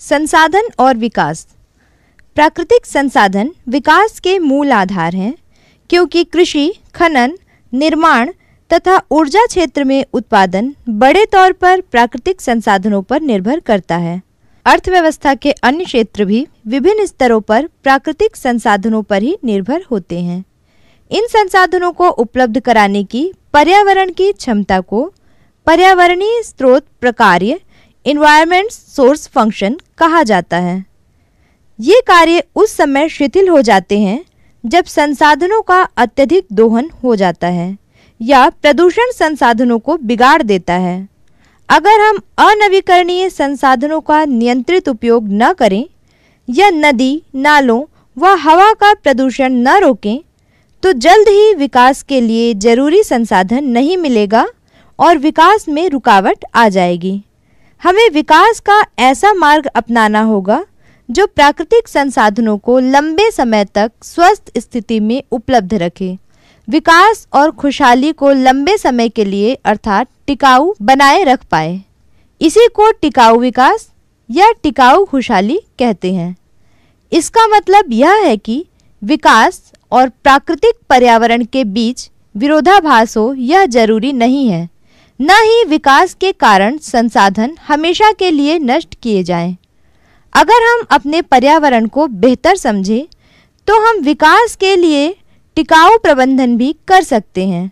संसाधन और विकास प्राकृतिक संसाधन विकास के मूल आधार हैं क्योंकि कृषि खनन निर्माण तथा ऊर्जा क्षेत्र में उत्पादन बड़े तौर पर प्राकृतिक संसाधनों पर निर्भर करता है अर्थव्यवस्था के अन्य क्षेत्र भी विभिन्न स्तरों पर प्राकृतिक संसाधनों पर ही निर्भर होते हैं इन संसाधनों को उपलब्ध कराने की पर्यावरण की क्षमता को पर्यावरणीय स्रोत प्रकार्य इन्वायरमेंट सोर्स फंक्शन कहा जाता है ये कार्य उस समय शिथिल हो जाते हैं जब संसाधनों का अत्यधिक दोहन हो जाता है या प्रदूषण संसाधनों को बिगाड़ देता है अगर हम अनवीकरणीय संसाधनों का नियंत्रित उपयोग न करें या नदी नालों व हवा का प्रदूषण न रोकें तो जल्द ही विकास के लिए जरूरी संसाधन नहीं मिलेगा और विकास में रुकावट आ जाएगी हमें विकास का ऐसा मार्ग अपनाना होगा जो प्राकृतिक संसाधनों को लंबे समय तक स्वस्थ स्थिति में उपलब्ध रखे विकास और खुशहाली को लंबे समय के लिए अर्थात टिकाऊ बनाए रख पाए इसी को टिकाऊ विकास या टिकाऊ खुशहाली कहते हैं इसका मतलब यह है कि विकास और प्राकृतिक पर्यावरण के बीच विरोधाभास हो यह जरूरी नहीं है न ही विकास के कारण संसाधन हमेशा के लिए नष्ट किए जाएं। अगर हम अपने पर्यावरण को बेहतर समझें तो हम विकास के लिए टिकाऊ प्रबंधन भी कर सकते हैं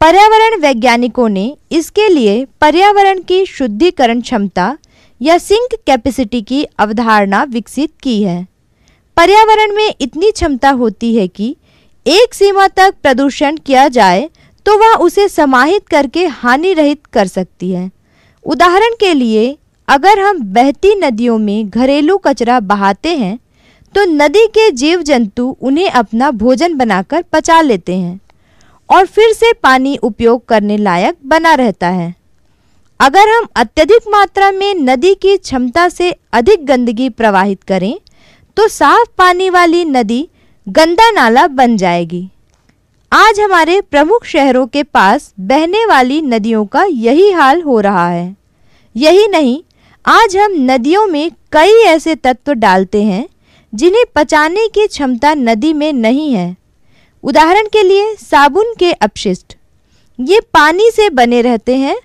पर्यावरण वैज्ञानिकों ने इसके लिए पर्यावरण की शुद्धिकरण क्षमता या सिंक कैपेसिटी की अवधारणा विकसित की है पर्यावरण में इतनी क्षमता होती है कि एक सीमा तक प्रदूषण किया जाए तो वह उसे समाहित करके हानि रहित कर सकती है उदाहरण के लिए अगर हम बहती नदियों में घरेलू कचरा बहाते हैं तो नदी के जीव जंतु उन्हें अपना भोजन बनाकर पचा लेते हैं और फिर से पानी उपयोग करने लायक बना रहता है अगर हम अत्यधिक मात्रा में नदी की क्षमता से अधिक गंदगी प्रवाहित करें तो साफ पानी वाली नदी गंदा नाला बन जाएगी आज हमारे प्रमुख शहरों के पास बहने वाली नदियों का यही हाल हो रहा है यही नहीं आज हम नदियों में कई ऐसे तत्व डालते हैं जिन्हें पचाने की क्षमता नदी में नहीं है उदाहरण के लिए साबुन के अपशिष्ट ये पानी से बने रहते हैं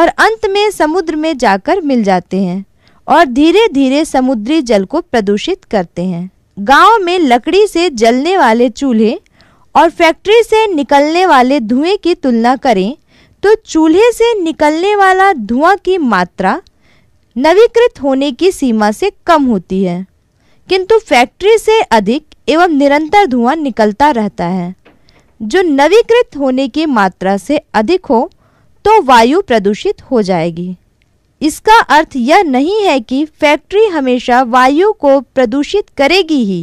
और अंत में समुद्र में जाकर मिल जाते हैं और धीरे धीरे समुद्री जल को प्रदूषित करते हैं गांव में लकड़ी से जलने वाले चूल्हे और फैक्ट्री से निकलने वाले धुएं की तुलना करें तो चूल्हे से निकलने वाला धुआं की मात्रा नवीकृत होने की सीमा से कम होती है किंतु फैक्ट्री से अधिक एवं निरंतर धुआं निकलता रहता है जो नवीकृत होने की मात्रा से अधिक हो तो वायु प्रदूषित हो जाएगी इसका अर्थ यह नहीं है कि फैक्ट्री हमेशा वायु को प्रदूषित करेगी ही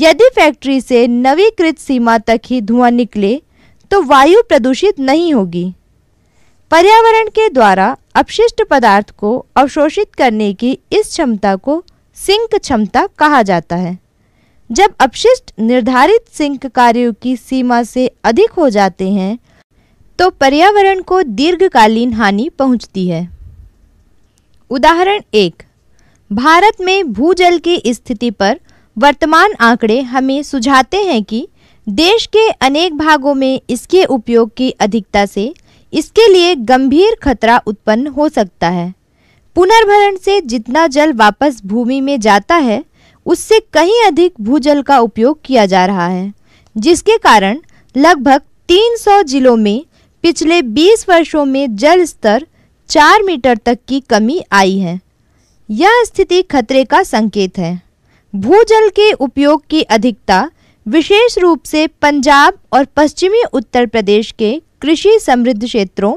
यदि फैक्ट्री से नवीकृत सीमा तक ही धुआं निकले तो वायु प्रदूषित नहीं होगी पर्यावरण के द्वारा अपशिष्ट पदार्थ को अवशोषित करने की इस क्षमता को सिंक क्षमता कहा जाता है जब अपशिष्ट निर्धारित सिंक कार्यों की सीमा से अधिक हो जाते हैं तो पर्यावरण को दीर्घकालीन हानि पहुंचती है उदाहरण एक भारत में भूजल की स्थिति पर वर्तमान आंकड़े हमें सुझाते हैं कि देश के अनेक भागों में इसके उपयोग की अधिकता से इसके लिए गंभीर खतरा उत्पन्न हो सकता है पुनर्भरण से जितना जल वापस भूमि में जाता है उससे कहीं अधिक भूजल का उपयोग किया जा रहा है जिसके कारण लगभग 300 जिलों में पिछले 20 वर्षों में जल स्तर 4 मीटर तक की कमी आई है यह स्थिति खतरे का संकेत है भूजल के उपयोग की अधिकता विशेष रूप से पंजाब और पश्चिमी उत्तर प्रदेश के कृषि समृद्ध क्षेत्रों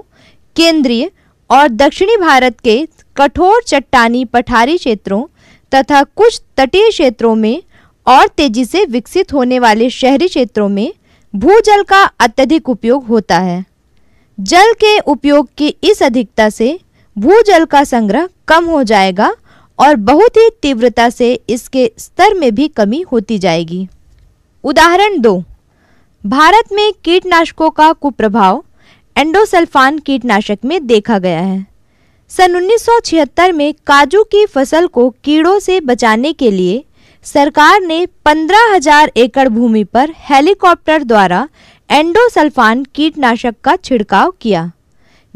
केंद्रीय और दक्षिणी भारत के कठोर चट्टानी पठारी क्षेत्रों तथा कुछ तटीय क्षेत्रों में और तेजी से विकसित होने वाले शहरी क्षेत्रों में भूजल का अत्यधिक उपयोग होता है जल के उपयोग की इस अधिकता से भूजल का संग्रह कम हो जाएगा और बहुत ही तीव्रता से इसके स्तर में भी कमी होती जाएगी उदाहरण दो भारत में कीटनाशकों का कुप्रभाव एंडोसल्फान कीटनाशक में देखा गया है सन 1976 में काजू की फसल को कीड़ों से बचाने के लिए सरकार ने 15,000 एकड़ भूमि पर हेलीकॉप्टर द्वारा एंडोसल्फान कीटनाशक का छिड़काव किया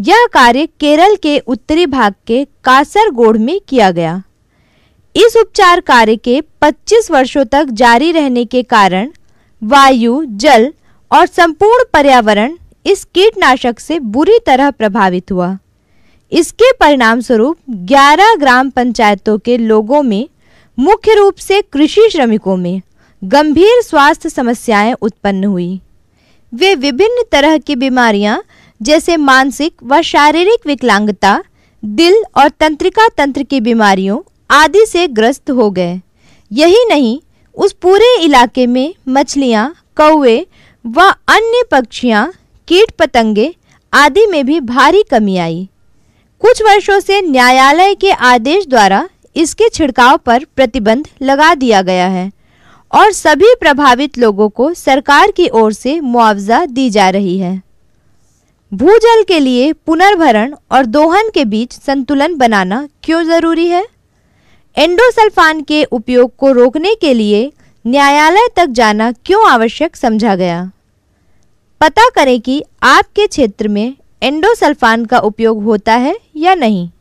यह कार्य केरल के उत्तरी भाग के कासरगोड में किया गया इस उपचार कार्य के 25 वर्षों तक जारी रहने के कारण वायु जल और संपूर्ण पर्यावरण इस कीटनाशक से बुरी तरह प्रभावित हुआ इसके परिणाम स्वरूप 11 ग्राम पंचायतों के लोगों में मुख्य रूप से कृषि श्रमिकों में गंभीर स्वास्थ्य समस्याएं उत्पन्न हुई वे विभिन्न तरह की बीमारियां जैसे मानसिक व शारीरिक विकलांगता दिल और तंत्रिका तंत्र की बीमारियों आदि से ग्रस्त हो गए यही नहीं उस पूरे इलाके में मछलियाँ कौए व अन्य पक्षियाँ कीट पतंगे आदि में भी भारी कमी आई कुछ वर्षों से न्यायालय के आदेश द्वारा इसके छिड़काव पर प्रतिबंध लगा दिया गया है और सभी प्रभावित लोगों को सरकार की ओर से मुआवजा दी जा रही है भूजल के लिए पुनर्भरण और दोहन के बीच संतुलन बनाना क्यों जरूरी है एंडोसल्फान के उपयोग को रोकने के लिए न्यायालय तक जाना क्यों आवश्यक समझा गया पता करें कि आपके क्षेत्र में एंडोसल्फान का उपयोग होता है या नहीं